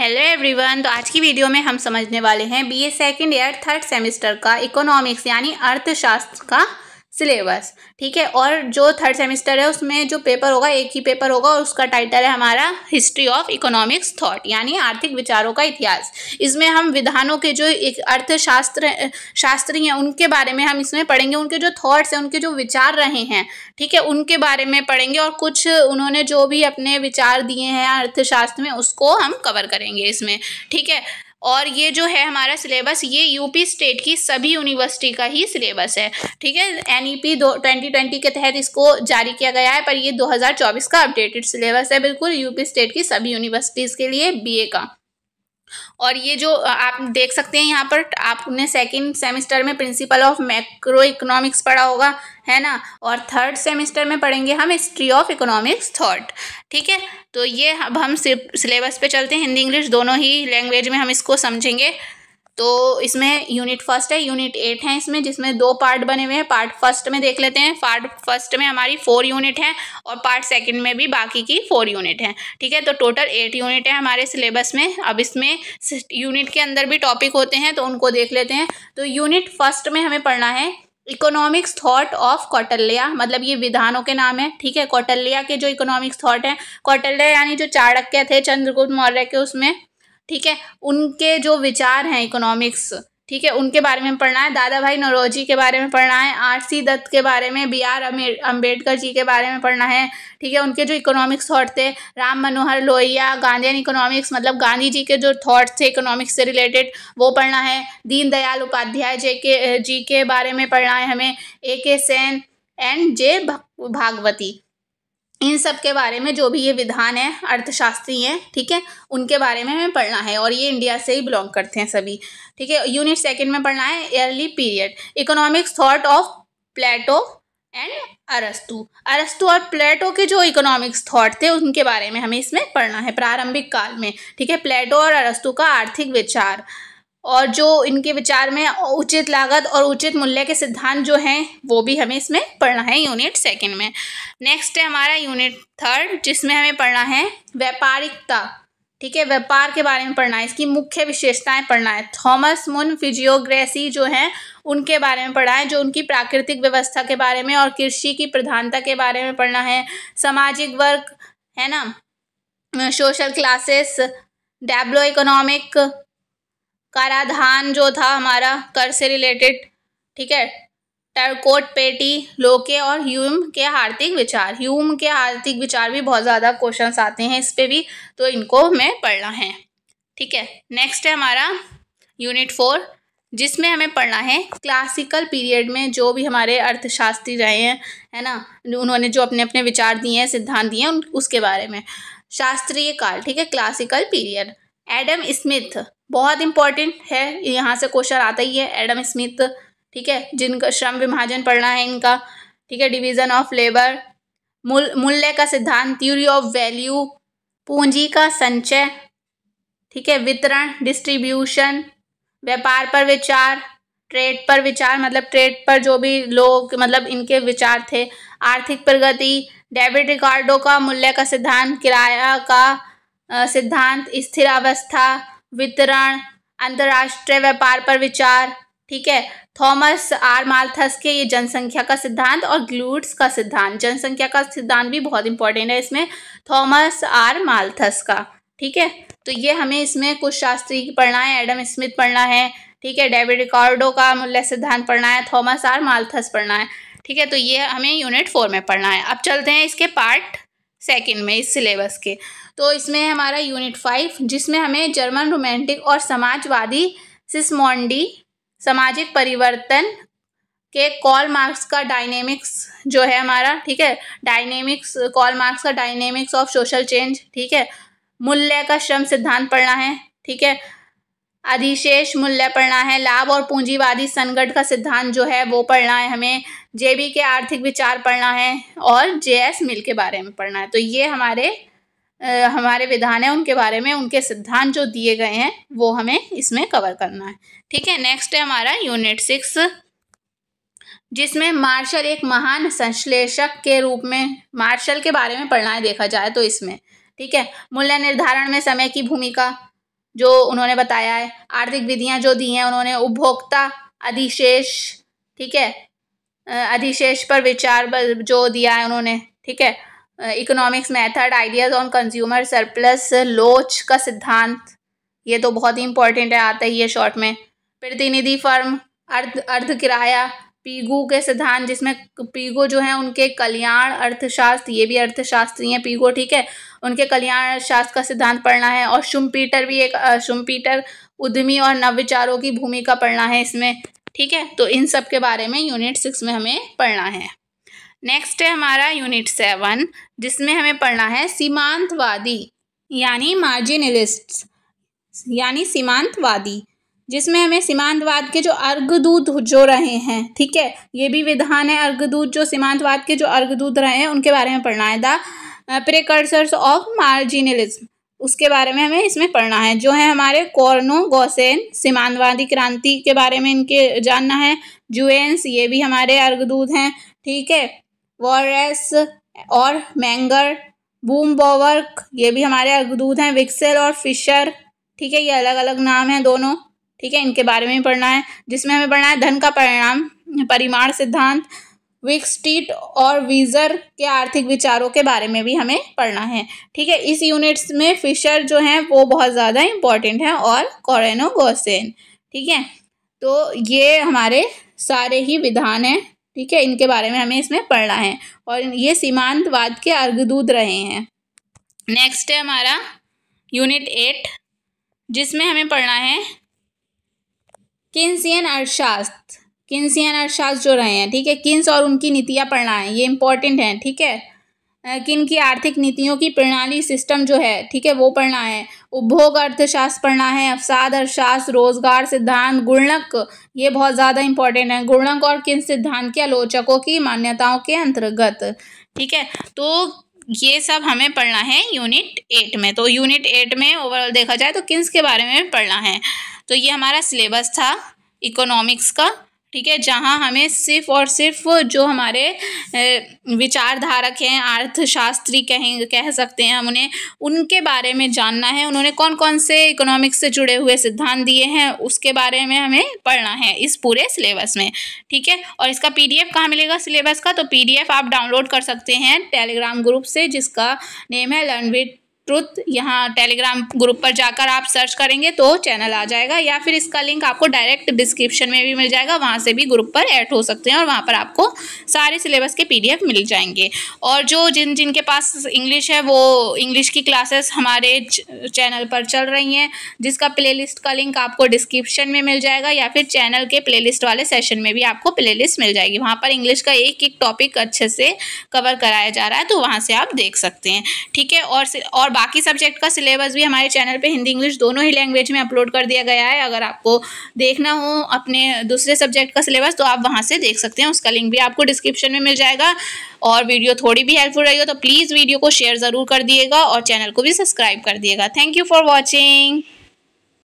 hello everyone तो आज की वीडियो में हम समझने वाले हैं BA second year third semester का इकोनॉमिक्स यानी अर्थशास्त्र का सिलेबस ठीक है और जो थर्ड सेमेस्टर है उसमें जो पेपर होगा एक ही पेपर होगा और उसका टाइटल है हमारा हिस्ट्री ऑफ इकोनॉमिक्स थॉट यानी आर्थिक विचारों का इतिहास इसमें हम विधानों के जो एक अर्थशास्त्र शास्त्री हैं उनके बारे में हम इसमें पढ़ेंगे उनके जो थॉट्स हैं उनके जो विचार रहे हैं ठीक है उनके बारे में पढ़ेंगे और कुछ उन्होंने जो भी अपने विचार दिए हैं अर्थशास्त्र में उसको हम कवर करेंगे इसमें ठीक है और ये जो है हमारा सिलेबस ये यूपी स्टेट की सभी यूनिवर्सिटी का ही सिलेबस है ठीक है एनईपी e दो ट्वेंटी ट्वेंटी के तहत इसको जारी किया गया है पर ये 2024 का अपडेटेड सिलेबस है बिल्कुल यूपी स्टेट की सभी यूनिवर्सिटीज़ के लिए बीए का और ये जो आप देख सकते हैं यहाँ पर आपने सेकेंड सेमेस्टर में प्रिंसिपल ऑफ मैक्रो इकोनॉमिक्स पढ़ा होगा है ना और थर्ड सेमेस्टर में पढ़ेंगे हम हिस्ट्री ऑफ इकोनॉमिक्स थॉट ठीक है तो ये अब हम सिलेबस पे चलते हैं हिंदी इंग्लिश दोनों ही लैंग्वेज में हम इसको समझेंगे तो इसमें यूनिट फर्स्ट है यूनिट एट है इसमें जिसमें दो पार्ट बने हुए हैं पार्ट फर्स्ट में देख लेते हैं पार्ट फर्स्ट में हमारी फोर यूनिट है और पार्ट सेकंड में भी बाकी की फोर यूनिट है ठीक है तो टोटल एट यूनिट है हमारे सिलेबस में अब इसमें यूनिट के अंदर भी टॉपिक होते हैं तो उनको देख लेते हैं तो यूनिट फर्स्ट में हमें पढ़ना है इकोनॉमिक्स थॉट ऑफ कौटल्या मतलब ये विधानों के नाम है ठीक है कौटल्या के जो इकोनॉमिक्स थॉट है कौटल्या यानी जो चाणक्य थे चंद्रगुप्त मौर्य के उसमें ठीक है उनके जो विचार हैं इकोनॉमिक्स ठीक है उनके बारे में पढ़ना है दादा भाई नरोजी के बारे में पढ़ना है आर सी दत्त के बारे में बी आर अम्बेडकर जी के बारे में पढ़ना है ठीक है उनके जो इकोनॉमिक्स थॉट थे राम मनोहर लोहिया गांधीन इकोनॉमिक्स मतलब गांधी जी के जो थॉट्स थे इकोनॉमिक्स से रिलेटेड वो पढ़ना है दीनदयाल उपाध्याय जे के जी के बारे में पढ़ना है हमें ए के सेन एंड जे भागवती इन सब के बारे में जो भी ये विधान है अर्थशास्त्री हैं ठीक है उनके बारे में हमें पढ़ना है और ये इंडिया से ही बिलोंग करते हैं सभी ठीक है यूनिट सेकंड में पढ़ना है early period economics thought of Plato and अरस्तु अरस्तु और प्लेटो के जो इकोनॉमिक्स थॉट थे उनके बारे में हमें इसमें पढ़ना है प्रारंभिक काल में ठीक है प्लेटो और अरस्तु का आर्थिक विचार और जो इनके विचार में उचित लागत और उचित मूल्य के सिद्धांत जो हैं वो भी हमें इसमें पढ़ना है यूनिट सेकंड में नेक्स्ट है हमारा यूनिट थर्ड जिसमें हमें पढ़ना है व्यापारिकता ठीक है व्यापार के बारे में पढ़ना है इसकी मुख्य विशेषताएं पढ़ना है थॉमस मुन फिजियोग्रेसी जो हैं उनके बारे में पढ़ना है जो उनकी प्राकृतिक व्यवस्था के बारे में और कृषि की प्रधानता के बारे में पढ़ना है सामाजिक वर्क है ना सोशल क्लासेस डेब्लो इकोनॉमिक कराधान जो था हमारा कर से रिलेटेड ठीक है टर्कोट पेटी लोके और ह्यूम के आर्थिक विचार ह्यूम के आर्थिक विचार भी बहुत ज़्यादा क्वेश्चंस आते हैं इस पर भी तो इनको हमें पढ़ना है ठीक है नेक्स्ट है हमारा यूनिट फोर जिसमें हमें पढ़ना है क्लासिकल पीरियड में जो भी हमारे अर्थशास्त्री रहे हैं है ना उन्होंने जो अपने अपने विचार दिए हैं सिद्धांत दिए हैं उसके बारे में शास्त्रीय काल ठीक है क्लासिकल पीरियड एडम स्मिथ बहुत इंपॉर्टेंट है यहाँ से क्वेश्चन आता ही है एडम स्मिथ ठीक है जिनका श्रम विभाजन पढ़ना है इनका ठीक है डिवीजन ऑफ लेबर मूल मूल्य का सिद्धांत थ्यूरी ऑफ वैल्यू पूंजी का संचय ठीक है वितरण डिस्ट्रीब्यूशन व्यापार पर विचार ट्रेड पर विचार मतलब ट्रेड पर जो भी लोग मतलब इनके विचार थे आर्थिक प्रगति डेबिट रिकार्डो का मूल्य का सिद्धांत किराया का सिद्धांत स्थिर अवस्था वितरण अंतर्राष्ट्रीय व्यापार पर विचार ठीक है थॉमस आर मार्थस के ये जनसंख्या का सिद्धांत और ग्लूट्स का सिद्धांत जनसंख्या का सिद्धांत भी बहुत इंपॉर्टेंट है इसमें थॉमस आर माल्थस का ठीक है तो ये हमें इसमें कुछ शास्त्री पढ़ना है एडम स्मिथ पढ़ना है ठीक है डेविड रिकॉर्डो का मूल्य सिद्धांत पढ़ना है थॉमस आर माल्थस पढ़ना है ठीक है तो ये हमें यूनिट फोर में पढ़ना है अब चलते हैं इसके पार्ट सेकेंड में इस सिलेबस के तो इसमें हमारा यूनिट फाइव जिसमें हमें जर्मन रोमांटिक और समाजवादी सिस्मोंडी सामाजिक परिवर्तन के कॉल मार्क्स का डायनेमिक्स जो है हमारा ठीक है डायनेमिक्स कॉल मार्क्स का डायनेमिक्स ऑफ सोशल चेंज ठीक है मूल्य का श्रम सिद्धांत पढ़ना है ठीक है अधिशेष मूल्य पढ़ना है लाभ और पूंजीवादी संगठ का सिद्धांत जो है वो पढ़ना है हमें जेबी के आर्थिक विचार पढ़ना है और जेएस मिल के बारे में पढ़ना है तो ये हमारे आ, हमारे विधान है उनके बारे में उनके सिद्धांत जो दिए गए हैं वो हमें इसमें कवर करना है ठीक है नेक्स्ट है हमारा यूनिट सिक्स जिसमें मार्शल एक महान संश्लेषक के रूप में मार्शल के बारे में पढ़ना है देखा जाए तो इसमें ठीक है मूल्य निर्धारण में समय की भूमिका जो उन्होंने बताया है आर्थिक विधियां जो दी हैं उन्होंने उपभोक्ता अधिशेष ठीक है अधिशेष पर विचार जो दिया है उन्होंने ठीक है economics method ideas on consumer surplus लोच का सिद्धांत ये तो बहुत ही इंपॉर्टेंट है आता ही है शॉर्ट में प्रतिनिधि फर्म अर्ध अर्ध किराया पीगू के सिद्धांत जिसमें पीगो जो है उनके कल्याण अर्थशास्त्र ये भी अर्थशास्त्री हैं पीगो ठीक है उनके कल्याण अर्थशास्त्र का सिद्धांत पढ़ना है और शुमपीटर भी एक शुमपीटर उद्यमी और नवविचारों की भूमिका पढ़ना है इसमें ठीक है तो इन सब के बारे में यूनिट सिक्स में हमें पढ़ना है नेक्स्ट है हमारा यूनिट सेवन जिसमें हमें पढ़ना है सीमांतवादी यानी मार्जिनलिस्ट यानी सीमांतवादी जिसमें हमें सीमांतवाद के जो अर्घदूत जो रहे हैं ठीक है ये भी विधान है अर्घदूत जो सीमांतवाद के जो अर्घदूत रहे हैं उनके बारे में पढ़ना है द प्रेकर्सर्स ऑफ मार्जिनलिज्म उसके बारे में हमें इसमें पढ़ना है जो है हमारे कॉर्नो गौसेन सीमांतवादी क्रांति के बारे में इनके जानना है जुएंस ये भी हमारे अर्घदूत हैं ठीक है वॉरस और मैंगर बूम बॉवर्क ये भी हमारे अर्घदूत हैं विक्सेल और फिशर ठीक है ये अलग अलग नाम हैं दोनों ठीक है इनके बारे में पढ़ना है जिसमें हमें पढ़ना है धन का परिणाम परिमाण सिद्धांत विकस्टीट और वीजर के आर्थिक विचारों के बारे में भी हमें पढ़ना है ठीक है इस यूनिट्स में फिशर जो हैं वो बहुत ज़्यादा इम्पॉर्टेंट हैं और कॉरेनो गोसेन ठीक है तो ये हमारे सारे ही विधान हैं ठीक है इनके बारे में हमें इसमें पढ़ना है और ये सीमांतवाद के अर्घदूत रहे हैं नेक्स्ट है हमारा यूनिट एट जिसमें हमें पढ़ना है किन्सियन अर्थशास्त्र किन्सियन अर्थशास्त्र जो रहे हैं ठीक है किन्स और उनकी नीतियाँ पढ़ना है ये इंपॉर्टेंट हैं ठीक है किन की आर्थिक नीतियों की प्रणाली सिस्टम जो है ठीक है वो पढ़ना है उपभोग अर्थशास्त्र पढ़ना है अवसाद अर्थशास्त्र रोजगार सिद्धांत गुणक ये बहुत ज़्यादा इंपॉर्टेंट है गुणक और किन सिद्धांत के आलोचकों की मान्यताओं के अंतर्गत ठीक है तो ये सब हमें पढ़ना है यूनिट एट में तो यूनिट एट में ओवरऑल देखा जाए तो किन्स के बारे में पढ़ना है तो ये हमारा सिलेबस था इकोनॉमिक्स का ठीक है जहाँ हमें सिर्फ और सिर्फ जो हमारे विचारधारक हैं अर्थशास्त्री कहें कह सकते हैं हम उन्हें उनके बारे में जानना है उन्होंने कौन कौन से इकोनॉमिक्स से जुड़े हुए सिद्धांत दिए हैं उसके बारे में हमें पढ़ना है इस पूरे सिलेबस में ठीक है और इसका पी डी कहाँ मिलेगा सिलेबस का तो पी आप डाउनलोड कर सकते हैं टेलीग्राम ग्रुप से जिसका नेम है लर्न विद ट्रुथ यहाँ टेलीग्राम ग्रुप पर जाकर आप सर्च करेंगे तो चैनल आ जाएगा या फिर इसका लिंक आपको डायरेक्ट डिस्क्रिप्शन में भी मिल जाएगा वहाँ से भी ग्रुप पर ऐड हो सकते हैं और वहाँ पर आपको सारे सिलेबस के पी मिल जाएंगे और जो जिन जिनके पास इंग्लिश है वो इंग्लिश की क्लासेस हमारे चैनल पर चल रही हैं जिसका प्ले का लिंक आपको डिस्क्रिप्शन में मिल जाएगा या फिर चैनल के प्ले वाले सेशन में भी आपको प्ले मिल जाएगी वहाँ पर इंग्लिश का एक एक टॉपिक अच्छे से कवर कराया जा रहा है तो वहाँ से आप देख सकते हैं ठीक है और और बाकी सब्जेक्ट का सिलेबस भी हमारे चैनल पे हिंदी इंग्लिश दोनों ही लैंग्वेज में अपलोड कर दिया गया है अगर आपको देखना हो अपने दूसरे सब्जेक्ट का सिलेबस तो आप वहाँ से देख सकते हैं उसका लिंक भी आपको डिस्क्रिप्शन में मिल जाएगा और वीडियो थोड़ी भी हेल्पफुल रही हो तो प्लीज़ वीडियो को शेयर ज़रूर कर दिएगा और चैनल को भी सब्सक्राइब कर दिएगा थैंक यू फॉर वॉचिंग